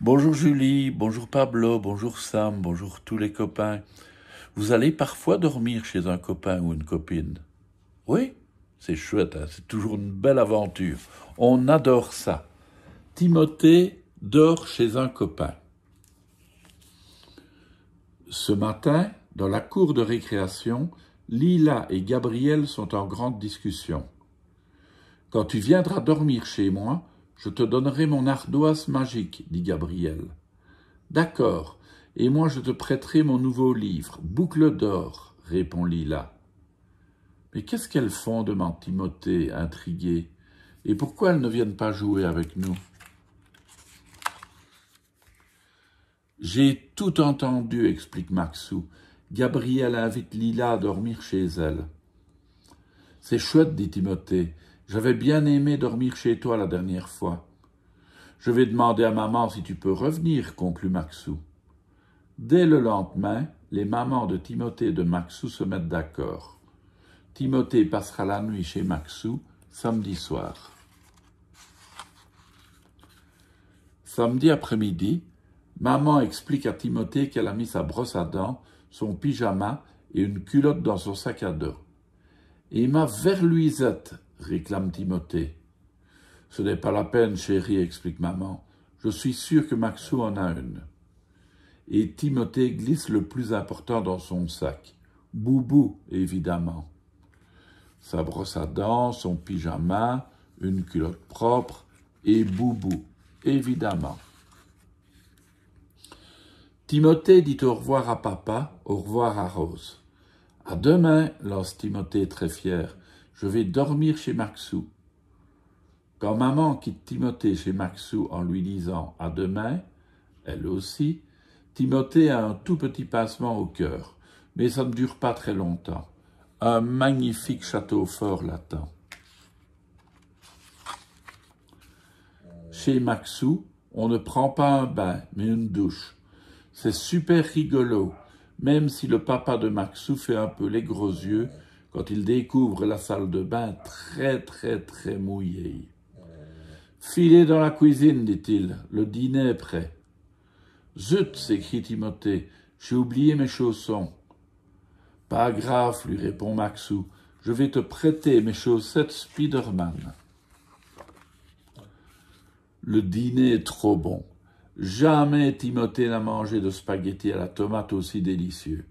Bonjour Julie, bonjour Pablo, bonjour Sam, bonjour tous les copains. Vous allez parfois dormir chez un copain ou une copine Oui, c'est chouette, hein, c'est toujours une belle aventure. On adore ça. Timothée dort chez un copain. Ce matin, dans la cour de récréation, Lila et Gabriel sont en grande discussion. Quand tu viendras dormir chez moi, je te donnerai mon ardoise magique, dit Gabriel. D'accord, et moi je te prêterai mon nouveau livre, Boucle d'or, répond Lila. Mais qu'est-ce qu'elles font demande Timothée, intrigué. Et pourquoi elles ne viennent pas jouer avec nous J'ai tout entendu, explique Maxou. Gabriel invite Lila à dormir chez elle. C'est chouette, dit Timothée. J'avais bien aimé dormir chez toi la dernière fois. Je vais demander à maman si tu peux revenir, conclut Maxou. Dès le lendemain, les mamans de Timothée et de Maxou se mettent d'accord. Timothée passera la nuit chez Maxou samedi soir. Samedi après-midi, maman explique à Timothée qu'elle a mis sa brosse à dents, son pyjama et une culotte dans son sac à dos. Et ma Verluisette réclame Timothée. Ce n'est pas la peine, chérie, explique maman. Je suis sûr que Maxou en a une. Et Timothée glisse le plus important dans son sac. Boubou, évidemment. Sa brosse à dents, son pyjama, une culotte propre et Boubou, évidemment. Timothée dit au revoir à papa, au revoir à Rose. À demain, lance Timothée très fier. Je vais dormir chez Maxou. » Quand maman quitte Timothée chez Maxou en lui disant à demain, elle aussi, Timothée a un tout petit pincement au cœur, mais ça ne dure pas très longtemps. Un magnifique château fort l'attend. Chez Maxou, on ne prend pas un bain, mais une douche. C'est super rigolo, même si le papa de Maxou fait un peu les gros yeux quand il découvre la salle de bain très très très mouillée. Filez dans la cuisine, dit-il, le dîner est prêt. Zut, s'écrie Timothée, j'ai oublié mes chaussons. Pas grave, lui répond Maxou, je vais te prêter mes chaussettes Spiderman. Le dîner est trop bon. Jamais Timothée n'a mangé de spaghettis à la tomate aussi délicieux.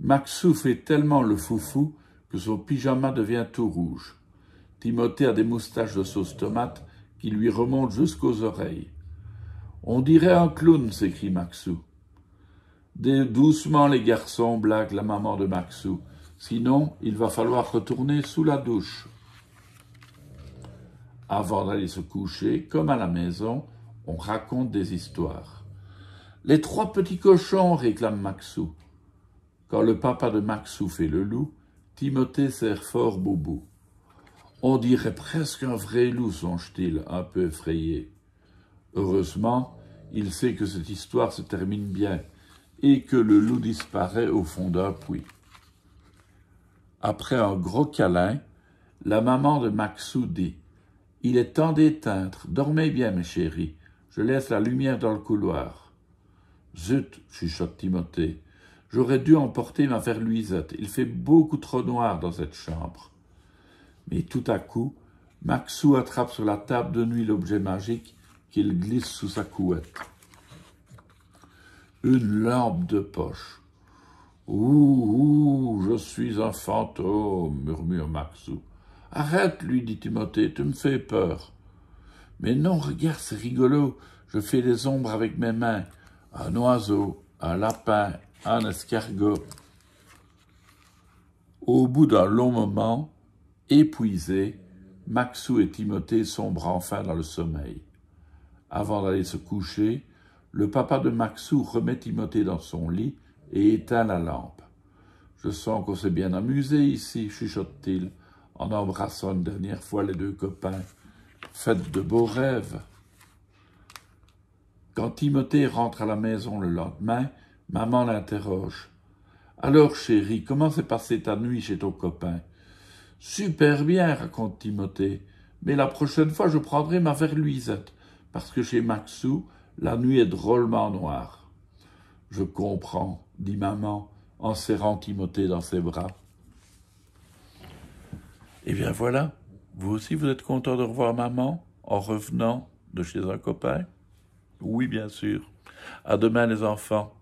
Maxou fait tellement le foufou que son pyjama devient tout rouge. Timothée a des moustaches de sauce tomate qui lui remontent jusqu'aux oreilles. On dirait un clown, s'écrie Maxou. doucement les garçons, blague la maman de Maxou. Sinon, il va falloir retourner sous la douche. Avant d'aller se coucher, comme à la maison, on raconte des histoires. Les trois petits cochons, réclame Maxou. Quand le papa de Maxou fait le loup, Timothée fort Bobo. On dirait presque un vrai loup, songe-t-il, un peu effrayé. Heureusement, il sait que cette histoire se termine bien et que le loup disparaît au fond d'un puits. Après un gros câlin, la maman de Maxou dit « Il est temps d'éteindre. Dormez bien, mes chéris. Je laisse la lumière dans le couloir. »« Zut !» chuchote Timothée. J'aurais dû emporter ma verluisette. Il fait beaucoup trop noir dans cette chambre. Mais tout à coup, Maxou attrape sur la table de nuit l'objet magique qu'il glisse sous sa couette. Une lampe de poche. Ouh, ouh, je suis un fantôme, murmure Maxou. Arrête, lui dit Timothée, tu me fais peur. Mais non, regarde, c'est rigolo. Je fais des ombres avec mes mains. Un oiseau, un lapin, un escargot. Au bout d'un long moment, épuisés, Maxou et Timothée sombrent enfin dans le sommeil. Avant d'aller se coucher, le papa de Maxou remet Timothée dans son lit et éteint la lampe. Je sens qu'on s'est bien amusé ici, chuchote-t-il, en embrassant une dernière fois les deux copains. Faites de beaux rêves. Quand Timothée rentre à la maison le lendemain, Maman l'interroge. Alors, chérie, comment s'est passée ta nuit chez ton copain Super bien, raconte Timothée. Mais la prochaine fois, je prendrai ma verluisette, parce que chez Maxou, la nuit est drôlement noire. Je comprends, dit maman, en serrant Timothée dans ses bras. Eh bien voilà, vous aussi vous êtes content de revoir maman en revenant de chez un copain Oui, bien sûr. À demain les enfants.